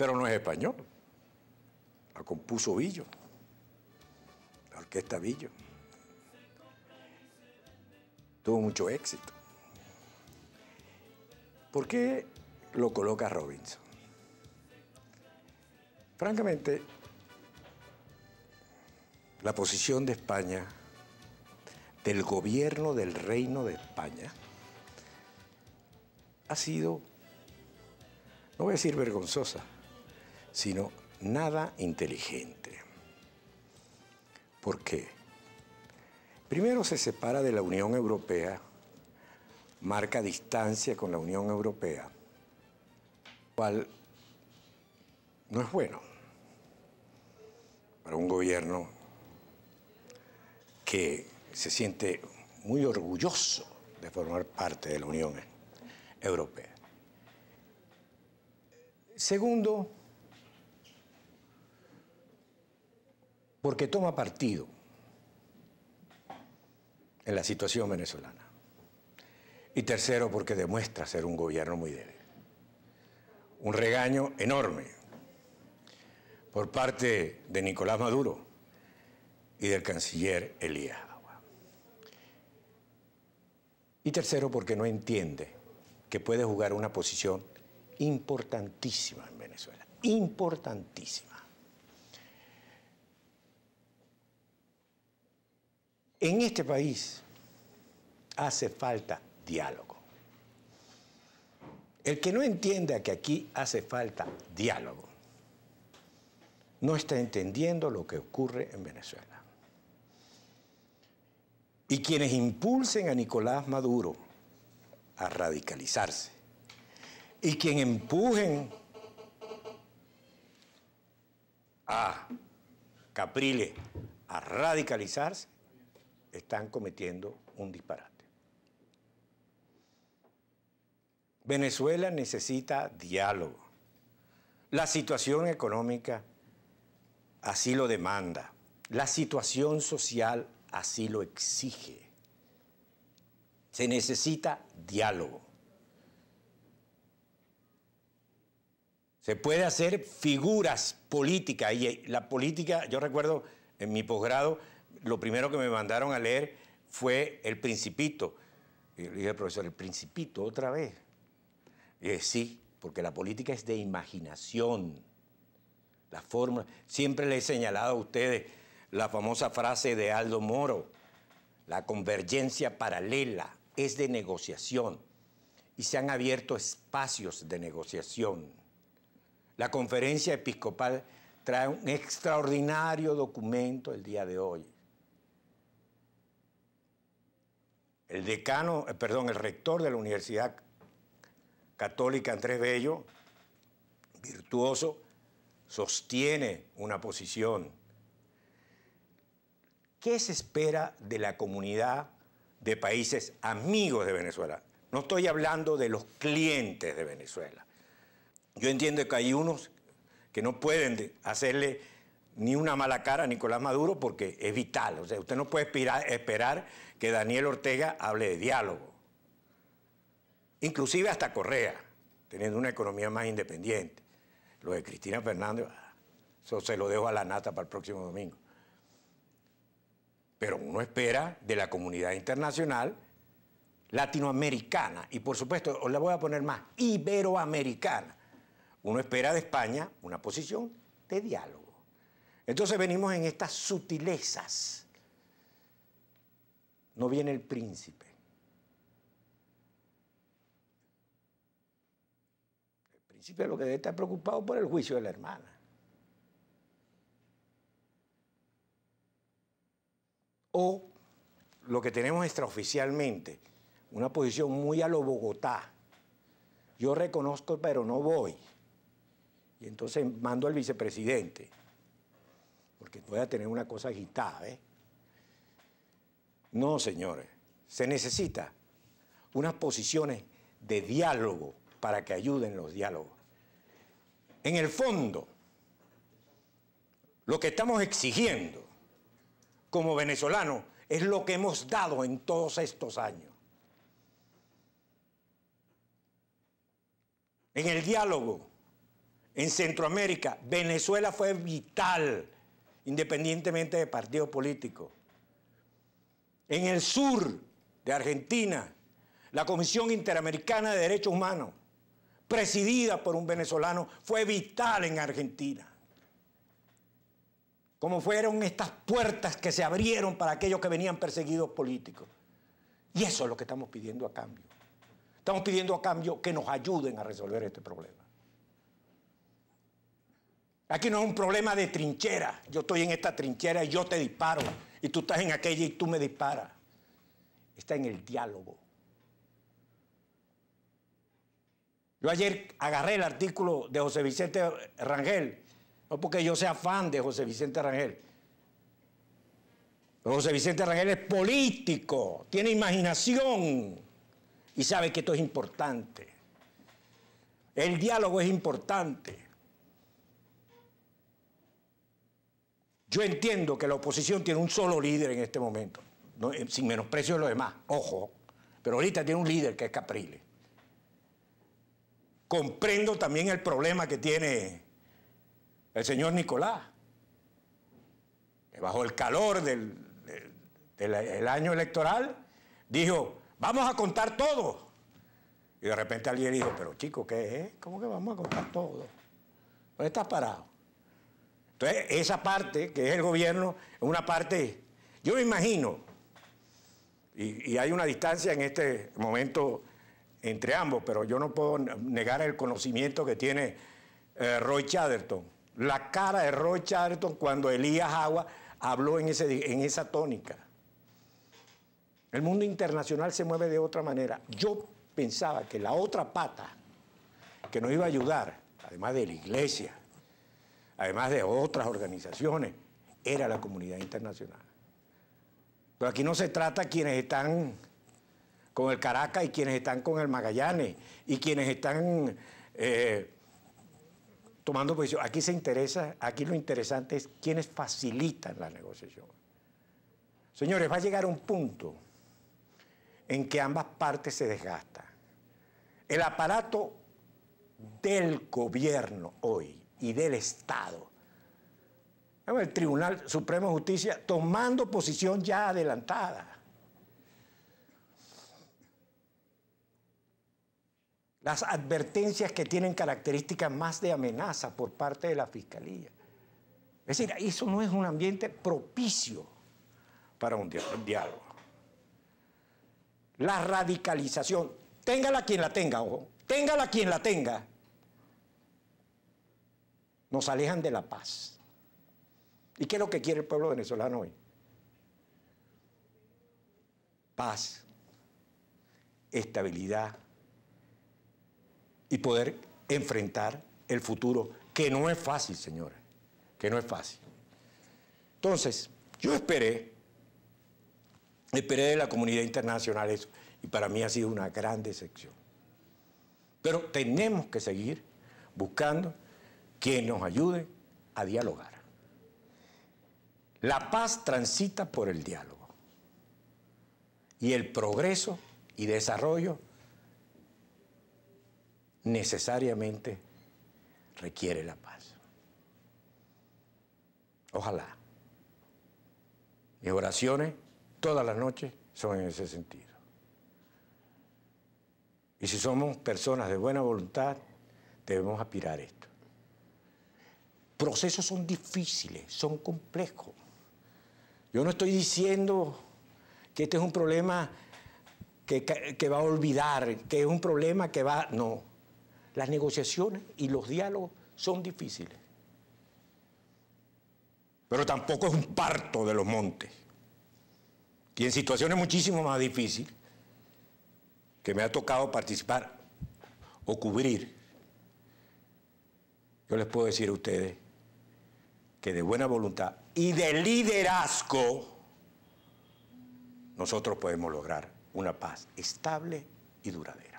pero no es español. La compuso Villo, la orquesta Villo. Tuvo mucho éxito. ¿Por qué lo coloca Robinson? Francamente, la posición de España, del gobierno del Reino de España, ha sido, no voy a decir vergonzosa, sino nada inteligente. ¿Por qué? Primero se separa de la Unión Europea, marca distancia con la Unión Europea, cual no es bueno para un gobierno que se siente muy orgulloso de formar parte de la Unión Europea. Segundo, porque toma partido en la situación venezolana. Y tercero, porque demuestra ser un gobierno muy débil. Un regaño enorme por parte de Nicolás Maduro y del canciller Elías Agua. Y tercero, porque no entiende que puede jugar una posición importantísima en Venezuela, importantísima. En este país hace falta diálogo. El que no entienda que aquí hace falta diálogo, no está entendiendo lo que ocurre en Venezuela. Y quienes impulsen a Nicolás Maduro a radicalizarse, y quien empujen a Capriles a radicalizarse, están cometiendo un disparate. Venezuela necesita diálogo. La situación económica así lo demanda. La situación social así lo exige. Se necesita diálogo. Se puede hacer figuras políticas y la política, yo recuerdo en mi posgrado, lo primero que me mandaron a leer fue El Principito. Y le dije profesor, El Principito, otra vez. Y sí, porque la política es de imaginación. La fórmula. Siempre le he señalado a ustedes la famosa frase de Aldo Moro: la convergencia paralela es de negociación. Y se han abierto espacios de negociación. La conferencia episcopal trae un extraordinario documento el día de hoy el decano, eh, perdón, el rector de la Universidad Católica Andrés Bello, virtuoso, sostiene una posición. ¿Qué se espera de la comunidad de países amigos de Venezuela? No estoy hablando de los clientes de Venezuela. Yo entiendo que hay unos que no pueden hacerle ni una mala cara a Nicolás Maduro porque es vital. O sea, usted no puede esperar, esperar que Daniel Ortega hable de diálogo. Inclusive hasta Correa, teniendo una economía más independiente. Lo de Cristina Fernández, ah, eso se lo dejo a la nata para el próximo domingo. Pero uno espera de la comunidad internacional latinoamericana y por supuesto, os la voy a poner más, iberoamericana. Uno espera de España una posición de diálogo. Entonces venimos en estas sutilezas. No viene el príncipe. El príncipe lo que debe estar preocupado por el juicio de la hermana. O lo que tenemos extraoficialmente, una posición muy a lo Bogotá. Yo reconozco, pero no voy. Y entonces mando al vicepresidente porque voy a tener una cosa agitada. ¿eh? No, señores, se necesita unas posiciones de diálogo para que ayuden los diálogos. En el fondo, lo que estamos exigiendo como venezolanos es lo que hemos dado en todos estos años. En el diálogo en Centroamérica, Venezuela fue vital independientemente de partido político. En el sur de Argentina, la Comisión Interamericana de Derechos Humanos, presidida por un venezolano, fue vital en Argentina. Como fueron estas puertas que se abrieron para aquellos que venían perseguidos políticos. Y eso es lo que estamos pidiendo a cambio. Estamos pidiendo a cambio que nos ayuden a resolver este problema. Aquí no es un problema de trinchera. Yo estoy en esta trinchera y yo te disparo. Y tú estás en aquella y tú me disparas. Está en el diálogo. Yo ayer agarré el artículo de José Vicente Rangel. No porque yo sea fan de José Vicente Rangel. José Vicente Rangel es político, tiene imaginación y sabe que esto es importante. El diálogo es importante. Yo entiendo que la oposición tiene un solo líder en este momento, eh, sin menosprecio de los demás, ojo, pero ahorita tiene un líder que es Capriles. Comprendo también el problema que tiene el señor Nicolás, que bajo el calor del, año electoral dijo, vamos a contar todo. Y de repente alguien dijo, pero chico, ¿qué es? ¿Cómo que vamos a contar todo? ¿Dónde estás parado? Entonces, esa parte que es el gobierno, es una parte, yo me imagino, y, hay una distancia en este momento entre ambos, pero yo no puedo negar el conocimiento que tiene eh, Roy Chaderton La cara de Roy Chatterton cuando Elías Agua habló en, ese, en esa tónica. El mundo internacional se mueve de otra manera. Yo pensaba que la otra pata que nos iba a ayudar, además de la iglesia, además de otras organizaciones, era la comunidad internacional. Pero aquí no se trata quienes están con el Caracas y quienes están con el Magallanes y quienes están eh, tomando posición. Aquí se interesa, aquí lo interesante es quienes facilitan la negociación. Señores, va a llegar un punto en que ambas partes se desgastan. El aparato del gobierno hoy y del Estado. El Tribunal Supremo de Justicia tomando posición ya adelantada. Las advertencias que tienen características más de amenaza por parte de la Fiscalía. Es decir, eso no es un ambiente propicio para un diálogo. La radicalización, téngala quien la tenga, ojo, téngala quien la tenga, nos alejan de la paz. ¿Y qué es lo que quiere el pueblo venezolano hoy? Paz, estabilidad y poder enfrentar el futuro, que no es fácil, señora. que no es fácil. Entonces, yo esperé, esperé de la comunidad internacional eso, y para mí ha sido una gran decepción. Pero tenemos que seguir buscando que nos ayude a dialogar. La paz transita por el diálogo y el progreso y desarrollo necesariamente requiere la paz. Ojalá. Mis oraciones todas las noches son en ese sentido. Y si somos personas de buena voluntad, debemos aspirar esto procesos son difíciles, son complejos. Yo no estoy diciendo que este es un problema que, va a olvidar, que es un problema que va... No, las negociaciones y los diálogos son difíciles. Pero tampoco es un parto de los montes. Y en situaciones muchísimo más difíciles que me ha tocado participar o cubrir, yo les puedo decir a ustedes que de buena voluntad y de liderazgo nosotros podemos lograr una paz estable y duradera.